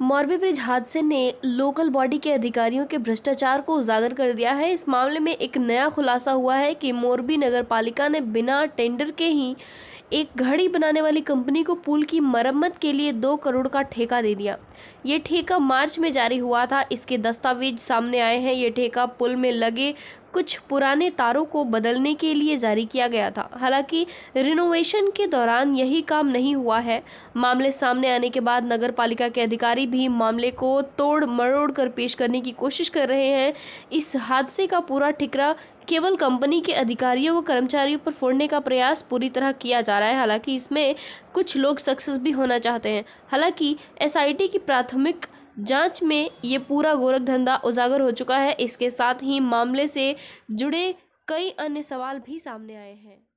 मौरवी bridge हादसे ने local body के अधिकारियों के भ्रष्टाचार को उजागर कर दिया है इस मामले में एक नया खुलासा हुआ है कि मोरबी नगर पालिका ने बिना टेंडर के ही एक घड़ी बनाने वाली कंपनी को पुल की मरम्मत के लिए दो करोड़ का ठेका दे दिया ये ठेका मार्च में जारी हुआ था इसके दस्तावेज सामने आए हैं ये ठेका पुल में लगे कुछ पुराने तारों को बदलने के लिए जारी किया गया था हालांकि रिनोवेशन के दौरान यही काम नहीं हुआ है मामले सामने आने के बाद नगर पालिका के अधिकारी भी मामले को तोड़ मरोड़ कर पेश करने की कोशिश कर रहे हैं इस हादसे का पूरा ठिकरा केवल कंपनी के अधिकारियों व कर्मचारियों पर फोड़ने का प्रयास पूरी तरह किया जा रहा है हालांकि इसमें कुछ लोग सक्सेस भी होना चाहते हैं हालांकि एसआईटी की प्राथमिक जांच में ये पूरा गोरख धंधा उजागर हो चुका है इसके साथ ही मामले से जुड़े कई अन्य सवाल भी सामने आए हैं